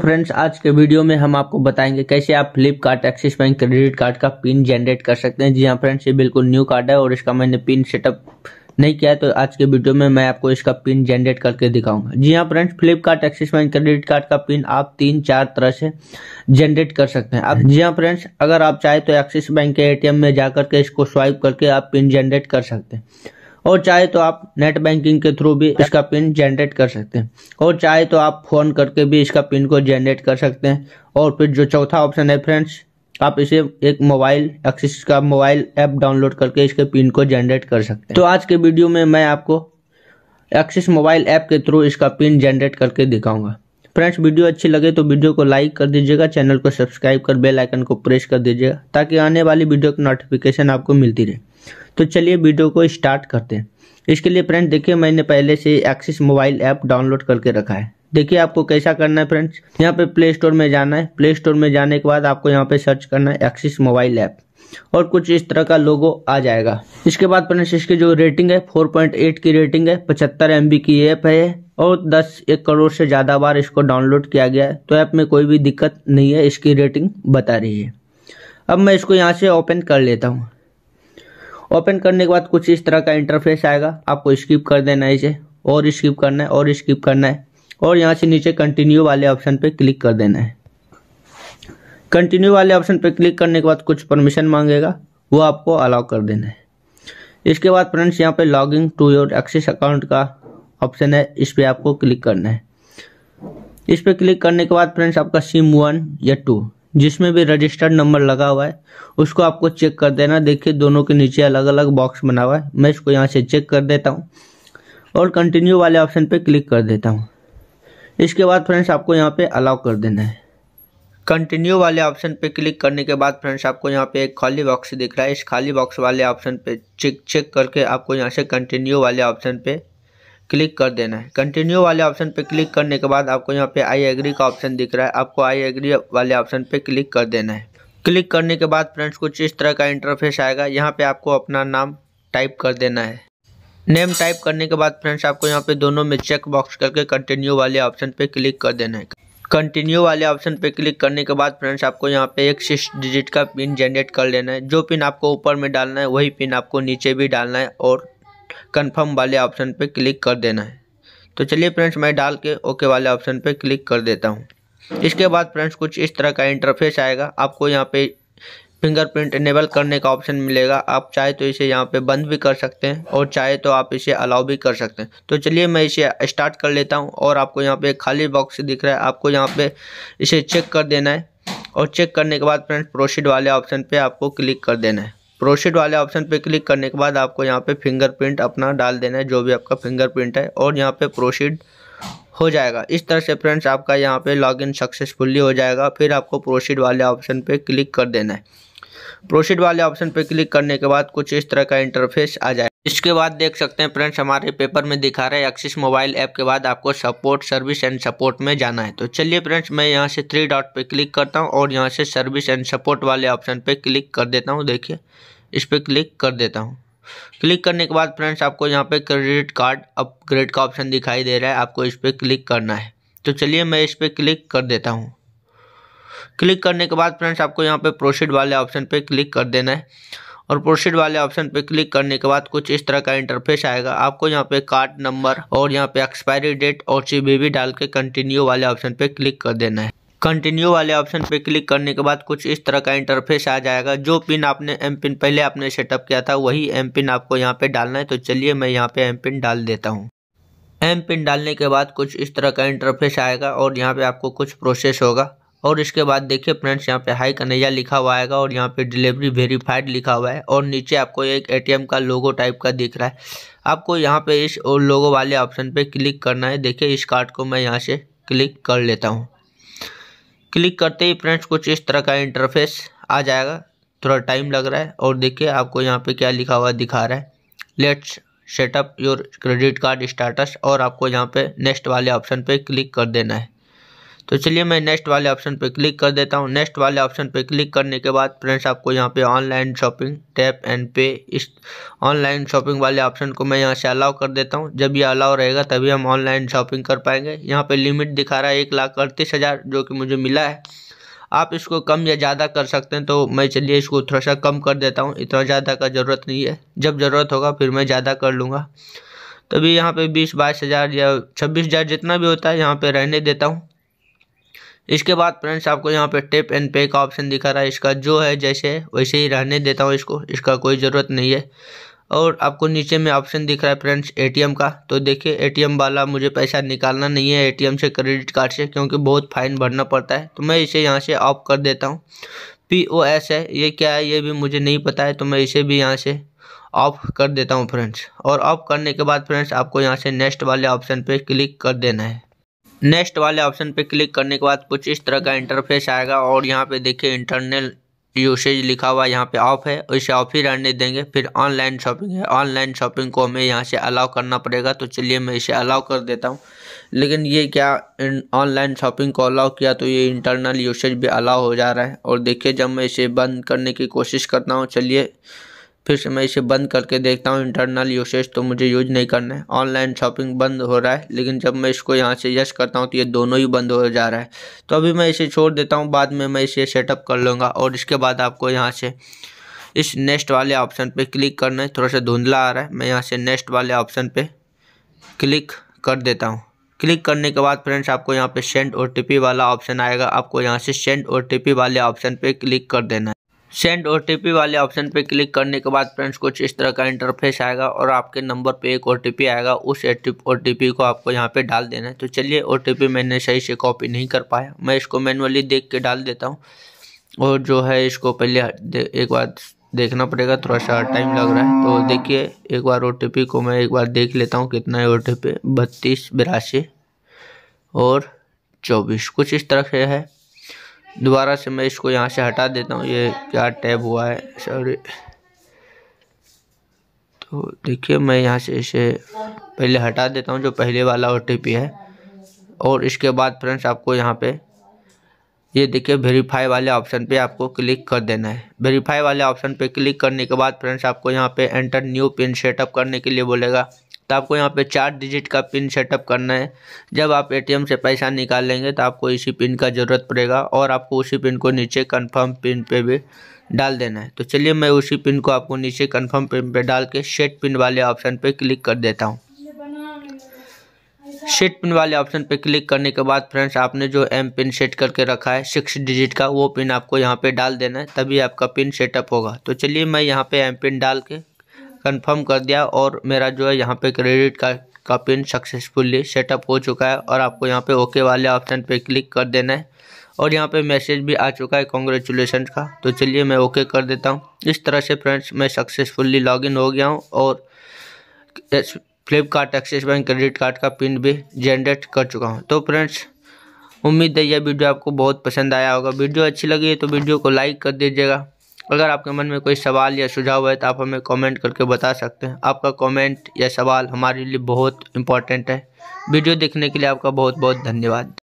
friends आज के video में हम आपको बताएंगे कैसे आप Flipkart Axis bank credit card का पिन जनरेट कर सकते हैं जी हाँ फ्रेंड्स ये बिल्कुल न्यू कार्ड है और इसका मैंने पिन सेटअप नहीं किया है तो आज के वीडियो में मैं आपको इसका पिन जनरेट करके दिखाऊंगा जी हाँ friends Flipkart Axis bank credit card का पिन आप तीन चार तरह से जनरेट कर सकते हैं आप जी हाँ फ्रेंड्स अगर आप चाहे तो एक्सिस बैंक के एटीएम में जाकर के इसको स्वाइप करके आप पिन जनरेट कर सकते हैं और चाहे तो आप नेट बैंकिंग के थ्रू भी इसका पिन जनरेट कर सकते हैं और चाहे तो आप फ़ोन करके भी इसका पिन को जनरेट कर सकते हैं और फिर जो चौथा ऑप्शन है फ्रेंड्स आप इसे एक मोबाइल एक्सिस का मोबाइल ऐप डाउनलोड करके इसके पिन को जनरेट कर सकते हैं तो आज के वीडियो में मैं आपको एक्सिस मोबाइल ऐप के थ्रू इसका पिन जनरेट करके दिखाऊंगा फ्रेंड्स वीडियो अच्छी लगे तो वीडियो को लाइक कर दीजिएगा चैनल को सब्सक्राइब कर बेल आइकन को प्रेस कर दीजिएगा ताकि आने वाली वीडियो की नोटिफिकेशन आपको मिलती रहे तो चलिए वीडियो को स्टार्ट करते हैं इसके लिए फ्रेंड देखिए मैंने पहले से एक्सिस मोबाइल ऐप डाउनलोड करके रखा है देखिए आपको कैसा करना है फ्रेंड्स यहाँ पे प्ले स्टोर में जाना है प्ले स्टोर में जाने के बाद आपको यहाँ पे सर्च करना है एक्सिस मोबाइल ऐप और कुछ इस तरह का लोगो आ जाएगा इसके बाद फ्रेंड्स इसकी जो रेटिंग है 4.8 की रेटिंग है पचहत्तर एम की ऐप है और 10 एक करोड़ से ज़्यादा बार इसको डाउनलोड किया गया है तो ऐप में कोई भी दिक्कत नहीं है इसकी रेटिंग बता रही है अब मैं इसको यहाँ से ओपन कर लेता हूँ ओपन करने के बाद कुछ इस तरह का इंटरफेस आएगा आपको स्किप कर देना है इसे और स्किप करना है और स्किप करना है और यहाँ से नीचे कंटिन्यू वाले ऑप्शन पे क्लिक कर देना है कंटिन्यू वाले ऑप्शन पे क्लिक करने के बाद कुछ परमिशन मांगेगा वो आपको अलाउ कर देना है इसके बाद फ्रेंड्स यहाँ पे in to your Axis account का ऑप्शन है इस पर आपको क्लिक करना है इस पर क्लिक करने के बाद फ्रेंड्स आपका सिम वन या टू जिसमें भी रजिस्टर्ड नंबर लगा हुआ है उसको आपको चेक कर देना देखिए दोनों के नीचे अलग अलग बॉक्स बना हुआ है मैं इसको यहाँ से चेक कर देता हूँ और कंटिन्यू वाले ऑप्शन पे क्लिक कर देता हूँ इसके बाद फ्रेंड्स आपको यहाँ पे अलाउ कर देना है कंटिन्यू वाले ऑप्शन पे क्लिक करने के बाद फ्रेंड्स आपको यहाँ पे एक खाली बॉक्स दिख रहा है इस खाली बॉक्स वाले ऑप्शन पे चेक चेक करके आपको यहाँ से कंटिन्यू वाले ऑप्शन पे क्लिक कर देना है कंटिन्यू वाले ऑप्शन पे क्लिक करने के बाद आपको यहाँ पे आई एग्री का ऑप्शन दिख रहा है आपको आई एग्री वाले ऑप्शन पर क्लिक कर देना है क्लिक करने के बाद फ्रेंड्स कुछ इस तरह का इंटरफेस आएगा यहाँ पर आपको अपना नाम टाइप कर देना है नेम टाइप करने के बाद फ्रेंड्स आपको यहाँ पे दोनों में चेक बॉक्स करके कंटिन्यू वाले ऑप्शन पे क्लिक कर देना है कंटिन्यू वाले ऑप्शन पे क्लिक करने के बाद फ्रेंड्स आपको यहाँ पे एक सिक्स डिजिट का पिन जनरेट कर लेना है जो पिन आपको ऊपर में डालना है वही पिन आपको नीचे भी डालना है और कन्फर्म वाले ऑप्शन पर क्लिक कर देना है तो चलिए फ्रेंड्स मैं डाल के ओके वाले ऑप्शन पर क्लिक कर देता हूँ इसके बाद फ्रेंड्स कुछ इस तरह का इंटरफेस आएगा आपको यहाँ पे फिंगरप्रिंट इनेबल करने का ऑप्शन मिलेगा आप चाहे तो इसे यहाँ पे बंद भी कर सकते हैं और चाहे तो आप इसे अलाउ भी कर सकते हैं तो चलिए मैं इसे स्टार्ट कर लेता हूँ और आपको यहाँ पे खाली बॉक्स दिख रहा है आपको यहाँ पे इसे चेक कर देना है और चेक करने के बाद फ्रेंड्स प्रोसीड वाले ऑप्शन पर आपको क्लिक कर देना है प्रोसीड वाले ऑप्शन पर क्लिक करने के बाद आपको यहाँ पे फिंगरप्रिंट अपना डाल देना है जो भी आपका फिंगरप्रिंट है और यहाँ पर प्रोसीड हो जाएगा इस तरह से फ्रेंड्स आपका यहाँ पे लॉगिन सक्सेसफुली हो जाएगा फिर आपको प्रोसीड वाले ऑप्शन पे क्लिक कर देना है प्रोसीड वाले ऑप्शन पर क्लिक करने के बाद कुछ इस तरह का इंटरफेस आ जाए इसके बाद देख सकते हैं फ्रेंड्स हमारे पेपर में दिखा रहे एक्सिस मोबाइल ऐप के बाद आपको सपोर्ट सर्विस एंड सपोर्ट में जाना है तो चलिए फ्रेंड्स मैं यहाँ से थ्री डॉट पे क्लिक करता हूँ और यहाँ से सर्विस एंड सपोर्ट वाले ऑप्शन पे क्लिक कर देता हूँ देखिए इस पर क्लिक कर देता हूँ क्लिक करने के बाद फ्रेंड्स आपको यहाँ पे क्रेडिट कार्ड अपग्रेड का ऑप्शन दिखाई दे रहा है आपको इस पर क्लिक करना है तो चलिए मैं इस पर क्लिक कर देता हूँ क्लिक करने के बाद फ्रेंड्स आपको यहाँ पे प्रोसीड वाले ऑप्शन पे क्लिक कर देना है और प्रोसीड वाले ऑप्शन पे क्लिक करने के बाद कुछ इस तरह का इंटरफेस आएगा आपको यहाँ पे कार्ड नंबर और यहाँ पे एक्सपायरी डेट और सी डाल के कंटिन्यू वाले ऑप्शन पे क्लिक कर देना है कंटिन्यू वाले ऑप्शन पे क्लिक करने के बाद कुछ इस तरह का इंटरफेस आ जाएगा जो पिन आपने एम पिन पहले आपने सेटअप किया था वही एम पिन आपको यहाँ पे डालना है तो चलिए मैं यहाँ पे एम पिन डाल देता हूँ एम पिन डालने के बाद कुछ इस तरह का इंटरफेस आएगा और यहाँ पे आपको कुछ प्रोसेस होगा और इसके बाद देखिए फ्रेंड्स यहाँ पे हाई कन्हैया लिखा हुआ आएगा और यहाँ पे डिलीवरी वेरीफाइड लिखा हुआ है और नीचे आपको एक एटीएम का लोगो टाइप का दिख रहा है आपको यहाँ पे इस लोगो वाले ऑप्शन पे क्लिक करना है देखिए इस कार्ड को मैं यहाँ से क्लिक कर लेता हूँ क्लिक करते ही फ्रेंड्स कुछ इस तरह का इंटरफेस आ जाएगा थोड़ा टाइम लग रहा है और देखिए आपको यहाँ पर क्या लिखा हुआ दिखा रहा है let's set up your credit card status और आपको यहाँ पर नेक्स्ट वाले ऑप्शन पर क्लिक कर देना है तो चलिए मैं नेक्स्ट वाले ऑप्शन पर क्लिक कर देता हूँ नेक्स्ट वाले ऑप्शन पर क्लिक करने के बाद फ्रेंड्स आपको यहाँ पे ऑनलाइन शॉपिंग टैप एंड पे इस ऑनलाइन शॉपिंग वाले ऑप्शन को मैं यहाँ से अलाउ कर देता हूँ जब ये अलाउ रहेगा तभी हम ऑनलाइन शॉपिंग कर पाएंगे यहाँ पर लिमिट दिखा रहा है एक लाख अड़तीस हज़ार जो कि मुझे मिला है आप इसको कम या ज़्यादा कर सकते हैं तो मैं चलिए इसको थोड़ा सा कम कर देता हूँ इतना ज़्यादा का ज़रूरत नहीं है जब ज़रूरत होगा फिर मैं ज़्यादा कर लूँगा तभी यहाँ पे बीस बाईस हज़ार या छब्बीस हज़ार जितना भी होता है यहाँ पे रहने देता हूँ इसके बाद फ्रेंड्स आपको यहाँ पे टेप एंड पे का ऑप्शन दिखा रहा है इसका जो है जैसे वैसे ही रहने देता हूँ इसको इसका कोई ज़रूरत नहीं है और आपको नीचे में ऑप्शन दिख रहा है फ्रेंड्स एटीएम का तो देखिए एटीएम वाला मुझे पैसा निकालना नहीं है एटीएम से क्रेडिट कार्ड से क्योंकि बहुत फाइन भरना पड़ता है तो मैं इसे यहाँ से ऑफ कर देता हूँ पी ओ एस है ये क्या है ये भी मुझे नहीं पता है तो मैं इसे भी यहाँ से ऑफ कर देता हूँ फ्रेंड्स और ऑफ करने के बाद फ्रेंड्स आपको यहाँ से नेक्स्ट वाले ऑप्शन पर क्लिक कर देना है नेक्स्ट वाले ऑप्शन पे क्लिक करने के बाद कुछ इस तरह का इंटरफेस आएगा और यहाँ पे देखिए इंटरनल यूसेज लिखा हुआ यहाँ पे ऑफ है इसे ऑफ ही रहने देंगे फिर ऑनलाइन शॉपिंग है ऑनलाइन शॉपिंग को हमें यहाँ से अलाउ करना पड़ेगा तो चलिए मैं इसे अलाउ कर देता हूँ लेकिन ये क्या ऑनलाइन शॉपिंग को अलाउ किया तो ये इंटरनल यूसेज भी अलाउ हो जा रहा है और देखिए जब मैं इसे बंद करने की कोशिश करता हूँ चलिए फिर से मैं इसे बंद करके देखता हूँ इंटरनल यूसेज तो मुझे यूज नहीं करना है ऑनलाइन शॉपिंग बंद हो रहा है लेकिन जब मैं इसको यहाँ से यश करता हूँ तो ये दोनों ही बंद हो जा रहा है तो अभी मैं इसे छोड़ देता हूँ बाद में मैं इसे सेटअप कर लूँगा और इसके बाद आपको यहाँ से इस नेक्स्ट वाले ऑप्शन पर क्लिक करना है थोड़ा सा धुंधला आ रहा है मैं यहाँ से नेक्स्ट वाले ऑप्शन पर क्लिक कर देता हूँ क्लिक करने के बाद फ्रेंड्स आपको यहाँ पे सेंड ओ वाला ऑप्शन आएगा आपको यहाँ से सेंड ओ वाले ऑप्शन पे क्लिक कर देना है सेंड ओ वाले ऑप्शन पे क्लिक करने के बाद फ्रेंड्स कुछ इस तरह का इंटरफेस आएगा और आपके नंबर पे एक ओ आएगा उस ओ को आपको यहाँ पे डाल देना है तो चलिए ओ मैंने सही से कॉपी नहीं कर पाया मैं इसको मैनुअली देख के डाल देता हूँ और जो है इसको पहले एक बार देखना पड़ेगा थोड़ा सा टाइम लग रहा है तो देखिए एक बार ओ को मैं एक बार देख लेता हूँ कितना है ओ टी बत्तीस बिरासी और चौबीस कुछ इस तरह से है दोबारा से मैं इसको यहाँ से हटा देता हूँ ये क्या टैब हुआ है सॉरी तो देखिए मैं यहाँ से इसे पहले हटा देता हूँ जो पहले वाला ओ है और इसके बाद फ्रेंड्स आपको यहाँ पे ये देखिए वेरीफाई वाले ऑप्शन पे आपको क्लिक कर देना है वेरीफाई वाले ऑप्शन पे क्लिक करने के बाद फ्रेंड्स आपको यहाँ पे एंटर न्यू पिन सेटअप करने के लिए बोलेगा तो आपको यहाँ पे चार डिजिट का पिन सेटअप करना है जब आप एटीएम से पैसा निकाल लेंगे तो आपको इसी पिन का ज़रूरत पड़ेगा और आपको उसी पिन को नीचे कन्फर्म पिन पे भी डाल देना है तो चलिए मैं उसी पिन को आपको नीचे कन्फर्म पिन पे डाल के सेट पिन वाले ऑप्शन पर क्लिक कर देता हूँ सेट पिन वाले ऑप्शन पर क्लिक करने के बाद फ्रेंड्स आपने जो एम पिन सेट करके रखा है सिक्स डिजिट का वो पिन आपको यहाँ पे डाल देना है तभी आपका पिन सेटअप होगा तो चलिए मैं यहाँ पे एम पिन डाल के कंफर्म कर दिया और मेरा जो है यहाँ पे क्रेडिट कार्ड का पिन सक्सेसफुली सेटअप हो चुका है और आपको यहाँ पे ओके वाले ऑप्शन पे क्लिक कर देना है और यहाँ पे मैसेज भी आ चुका है कॉन्ग्रेचुलेसन का तो चलिए मैं ओके कर देता हूँ इस तरह से फ्रेंड्स मैं सक्सेसफुली लॉगिन हो गया हूँ और Flipkart Axis bank credit card का पिन भी जनरेट कर चुका हूँ तो फ्रेंड्स उम्मीद है यह वीडियो आपको बहुत पसंद आया होगा वीडियो अच्छी लगी है तो वीडियो को लाइक कर दीजिएगा अगर आपके मन में कोई सवाल या सुझाव है तो आप हमें कमेंट करके बता सकते हैं आपका कमेंट या सवाल हमारे लिए बहुत इम्पोर्टेंट है वीडियो देखने के लिए आपका बहुत बहुत धन्यवाद